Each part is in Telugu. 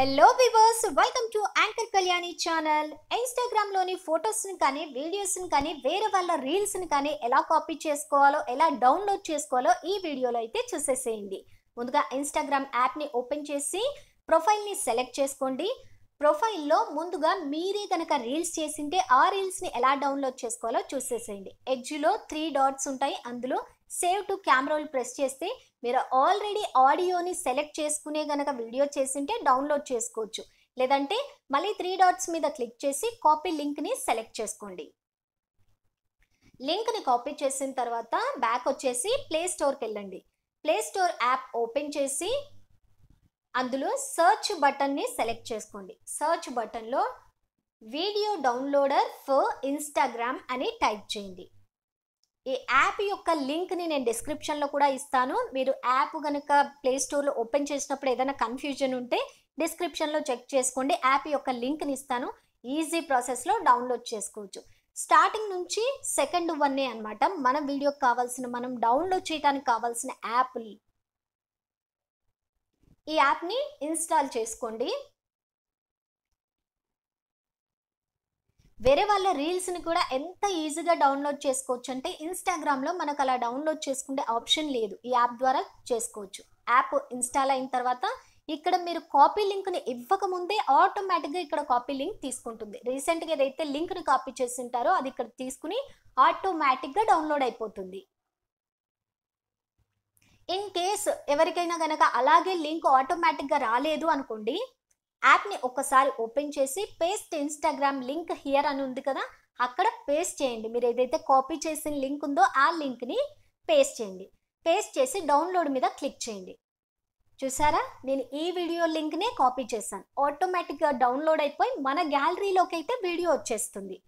Hello viewers welcome to anchor Kalyani channel ఇన్స్టాగ్రామ్లోని ఫొటోస్ని కానీ వీడియోస్ని కానీ వేరే వాళ్ళ రీల్స్ని కానీ ఎలా కాపీ చేసుకోవాలో ఎలా డౌన్లోడ్ చేసుకోవాలో ఈ వీడియోలో అయితే చూసేసేయండి ముందుగా ఇన్స్టాగ్రామ్ యాప్ని ఓపెన్ చేసి ప్రొఫైల్ని సెలెక్ట్ చేసుకోండి ప్రొఫైల్లో ముందుగా మీరే కనుక రీల్స్ చేసింటే ఆ రీల్స్ని ఎలా డౌన్లోడ్ చేసుకోవాలో చూసేసేయండి ఎడ్జ్లో త్రీ డాట్స్ ఉంటాయి అందులో సేవ్ టు కెమెరాలు ప్రెస్ చేస్తే మీరు ఆల్రెడీ ఆడియోని సెలెక్ట్ చేసుకునే కనుక వీడియో చేసింటే డౌన్లోడ్ చేసుకోవచ్చు లేదంటే మళ్ళీ త్రీ డాట్స్ మీద క్లిక్ చేసి కాపీ లింక్ని సెలెక్ట్ చేసుకోండి లింక్ని కాపీ చేసిన తర్వాత బ్యాక్ వచ్చేసి ప్లే స్టోర్కి వెళ్ళండి ప్లే స్టోర్ యాప్ ఓపెన్ చేసి అందులో సర్చ్ బటన్ని సెలెక్ట్ చేసుకోండి సర్చ్ బటన్లో వీడియో డౌన్లోడర్ ఫర్ ఇన్స్టాగ్రామ్ అని టైప్ చేయండి ఈ యాప్ యొక్క లింక్ని నేను డిస్క్రిప్షన్లో కూడా ఇస్తాను మీరు యాప్ కనుక ప్లే స్టోర్లో ఓపెన్ చేసినప్పుడు ఏదైనా కన్ఫ్యూజన్ ఉంటే డిస్క్రిప్షన్లో చెక్ చేసుకోండి యాప్ యొక్క లింక్ని ఇస్తాను ఈజీ ప్రాసెస్లో డౌన్లోడ్ చేసుకోవచ్చు స్టార్టింగ్ నుంచి సెకండ్ వన్నే అనమాట మన వీడియోకి కావాల్సిన మనం డౌన్లోడ్ చేయడానికి కావాల్సిన యాప్ ఈ యాప్ని ఇన్స్టాల్ చేసుకోండి వేరే వాళ్ళ రీల్స్ని కూడా ఎంత ఈజీగా డౌన్లోడ్ చేసుకోవచ్చు అంటే ఇన్స్టాగ్రామ్లో మనకు అలా డౌన్లోడ్ చేసుకునే ఆప్షన్ లేదు ఈ యాప్ ద్వారా చేసుకోవచ్చు యాప్ ఇన్స్టాల్ అయిన తర్వాత ఇక్కడ మీరు కాపీ లింక్ని ఇవ్వకముందే ఆటోమేటిక్గా ఇక్కడ కాపీ లింక్ తీసుకుంటుంది రీసెంట్గా ఏదైతే లింక్ని కాపీ చేసి ఉంటారో అది ఇక్కడ తీసుకుని ఆటోమేటిక్గా డౌన్లోడ్ అయిపోతుంది ఇన్ కేస్ ఎవరికైనా కనుక అలాగే లింక్ ఆటోమేటిక్గా రాలేదు అనుకోండి యాప్ని ఒకసారి ఓపెన్ చేసి పేస్ట్ ఇన్స్టాగ్రామ్ లింక్ హియర్ అని ఉంది కదా అక్కడ పేస్ట్ చేయండి మీరు ఏదైతే కాపీ చేసిన లింక్ ఉందో ఆ లింక్ని పేస్ట్ చేయండి పేస్ట్ చేసి డౌన్లోడ్ మీద క్లిక్ చేయండి చూసారా నేను ఈ వీడియో లింక్నే కాపీ చేశాను ఆటోమేటిక్గా డౌన్లోడ్ అయిపోయి మన గ్యాలరీలోకి అయితే వీడియో వచ్చేస్తుంది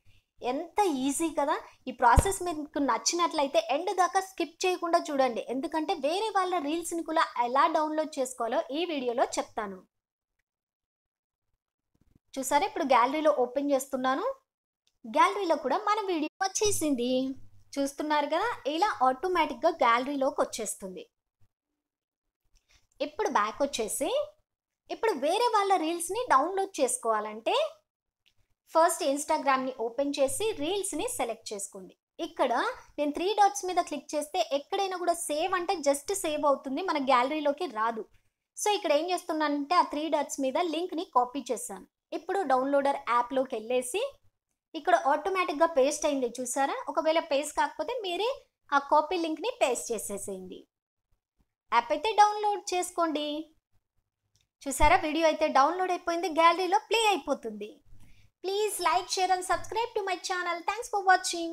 ఎంత ఈజీ కదా ఈ ప్రాసెస్ మీకు నచ్చినట్లయితే ఎండ్ దాకా స్కిప్ చేయకుండా చూడండి ఎందుకంటే వేరే వాళ్ళ రీల్స్ని కూడా ఎలా డౌన్లోడ్ చేసుకోవాలో ఈ వీడియోలో చెప్తాను చూసారా ఇప్పుడు గ్యాలరీలో ఓపెన్ చేస్తున్నాను గ్యాలరీలో కూడా మన వీడియో వచ్చేసింది చూస్తున్నారు కదా ఇలా ఆటోమేటిక్గా గ్యాలరీలోకి వచ్చేస్తుంది ఇప్పుడు బ్యాక్ వచ్చేసి ఇప్పుడు వేరే వాళ్ళ రీల్స్ని డౌన్లోడ్ చేసుకోవాలంటే ఫస్ట్ ఇన్స్టాగ్రామ్ని ఓపెన్ చేసి రీల్స్ని సెలెక్ట్ చేసుకోండి ఇక్కడ నేను త్రీ డాట్స్ మీద క్లిక్ చేస్తే ఎక్కడైనా కూడా సేవ్ అంటే జస్ట్ సేవ్ అవుతుంది మన గ్యాలరీలోకి రాదు సో ఇక్కడ ఏం చేస్తున్నానంటే ఆ త్రీ డాట్స్ మీద లింక్ని కాపీ చేశాను ఇప్పుడు డౌన్లోడర్ యాప్లోకి వెళ్ళేసి ఇక్కడ ఆటోమేటిక్గా పేస్ట్ అయింది చూసారా ఒకవేళ పేస్ట్ కాకపోతే మీరే ఆ కాపీ లింక్ని పేస్ట్ చేసేసేయండి యాప్ అయితే డౌన్లోడ్ చేసుకోండి చూసారా వీడియో అయితే డౌన్లోడ్ అయిపోయింది గ్యాలరీలో ప్లే అయిపోతుంది Please like, share and subscribe to my channel. Thanks for watching.